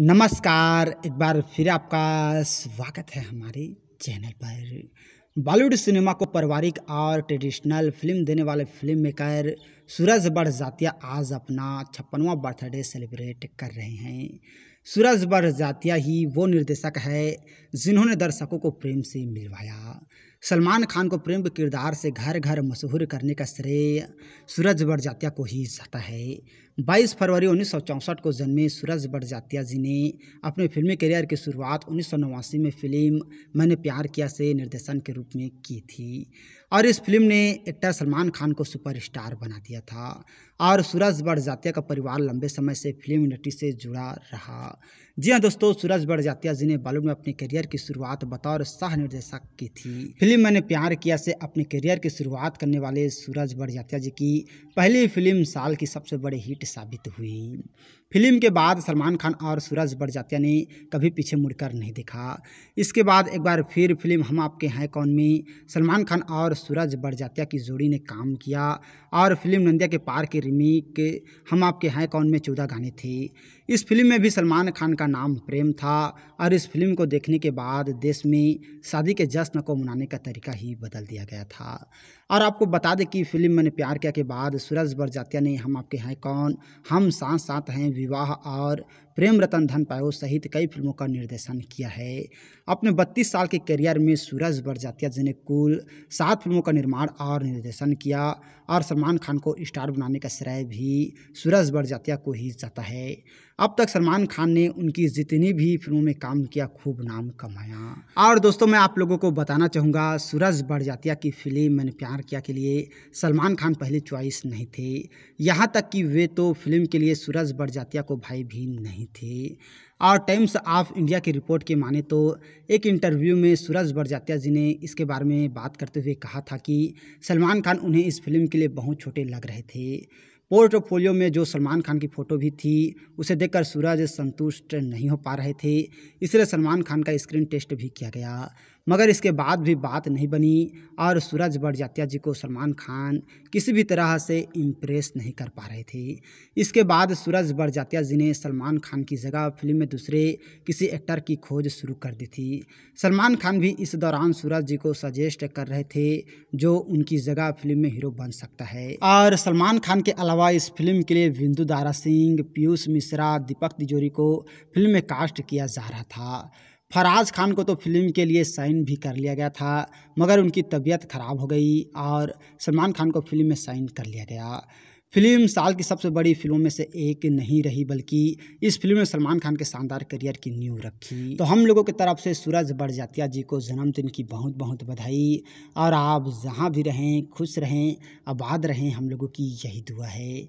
नमस्कार एक बार फिर आपका स्वागत है हमारे चैनल पर बॉलीवुड सिनेमा को पारिवारिक और ट्रेडिशनल फिल्म देने वाले फिल्म मेकर सूरज बढ़ जातिया आज अपना छप्पनवा बर्थडे सेलिब्रेट कर रहे हैं सूरज बढ़ जातिया ही वो निर्देशक है जिन्होंने दर्शकों को प्रेम से मिलवाया सलमान खान को प्रेम किरदार से घर घर मशहूर करने का श्रेय सूरज जातिया को ही जाता है 22 फरवरी उन्नीस को जन्मे सूरज जातिया जी ने अपने फिल्मी करियर की शुरुआत उन्नीस में फिल्म मैंने प्यार किया से निर्देशन के रूप में की थी और इस फिल्म ने एक्टर सलमान खान को सुपरस्टार बना दिया था और सूरज बड़जातिया का परिवार लंबे समय से फिल्म इंडस्ट्री से जुड़ा रहा जी हाँ दोस्तों सूरज बड़जातिया जी ने बॉलीवुड में अपने करियर की शुरुआत बतौर सह निर्देशक की थी फिल्म मैंने प्यार किया से अपने करियर की शुरुआत करने वाले सूरज बड़जातिया जी की पहली फिल्म साल की सबसे बड़ी हिट साबित हुई फिल्म के बाद सलमान खान और सूरज बड़जात्या ने कभी पीछे मुड़कर नहीं देखा इसके बाद एक बार फिर फिल्म हम आपके हैं कौन में सलमान खान और सूरज बड़जात्या की जोड़ी ने काम किया और फिल्म नंदिया के पार के रिमेक हम आपके हैं कौन में चौदह गाने थे इस फिल्म में भी सलमान खान का नाम प्रेम था और इस फिल्म को देखने के बाद देश में शादी के जश्न को मनाने का तरीका ही बदल दिया गया था और आपको बता दें कि फिल्म मैंने प्यार किया के बाद सूरज बरजातिया ने हम आपके हैं कौन हम साथ साथ हैं विवाह और प्रेम रतन धन पायो सहित कई फिल्मों का निर्देशन किया है अपने 32 साल के करियर में सूरज बरजातिया जी ने कुल सात फिल्मों का निर्माण और निर्देशन किया और सलमान खान को स्टार बनाने का श्रेय भी सूरज बरजातिया को ही जाता है अब तक सलमान खान ने उनकी जितनी भी फिल्मों में काम किया खूब नाम कमाया और दोस्तों मैं आप लोगों को बताना चाहूँगा सूरज जातिया की फिल्म मैंने प्यार किया के लिए सलमान खान पहले चॉइस नहीं थे यहाँ तक कि वे तो फिल्म के लिए सूरज जातिया को भाई भी नहीं थे और टाइम्स ऑफ इंडिया की रिपोर्ट के माने तो एक इंटरव्यू में सूरज बड़जातिया जी ने इसके बारे में बात करते हुए कहा था कि सलमान खान उन्हें इस फिल्म के लिए बहुत छोटे लग रहे थे पोर्टफोलियो में जो सलमान खान की फ़ोटो भी थी उसे देखकर सूरज संतुष्ट नहीं हो पा रहे थे इसलिए सलमान खान का स्क्रीन टेस्ट भी किया गया मगर इसके बाद भी बात नहीं बनी और सूरज बड़जात्या जी को सलमान खान किसी भी तरह से इम्प्रेस नहीं कर पा रहे थे इसके बाद सूरज बड़जात्या जी ने सलमान खान की जगह फिल्म में दूसरे किसी एक्टर की खोज शुरू कर दी थी सलमान खान भी इस दौरान सूरज जी को सजेस्ट कर रहे थे जो उनकी जगह फिल्म में हीरो बन सकता है और सलमान खान के अलावा अलावा इस फिल्म के लिए विंदु दारा सिंह पीयूष मिश्रा दीपक तिजोरी को फिल्म में कास्ट किया जा रहा था फराज खान को तो फिल्म के लिए साइन भी कर लिया गया था मगर उनकी तबीयत खराब हो गई और सलमान खान को फिल्म में साइन कर लिया गया फिल्म साल की सबसे बड़ी फिल्मों में से एक नहीं रही बल्कि इस फिल्म ने सलमान खान के शानदार करियर की नींव रखी तो हम लोगों की तरफ से सूरज बड़जातिया जी को जन्मदिन की बहुत बहुत बधाई और आप जहाँ भी रहें खुश रहें आबाद रहें हम लोगों की यही दुआ है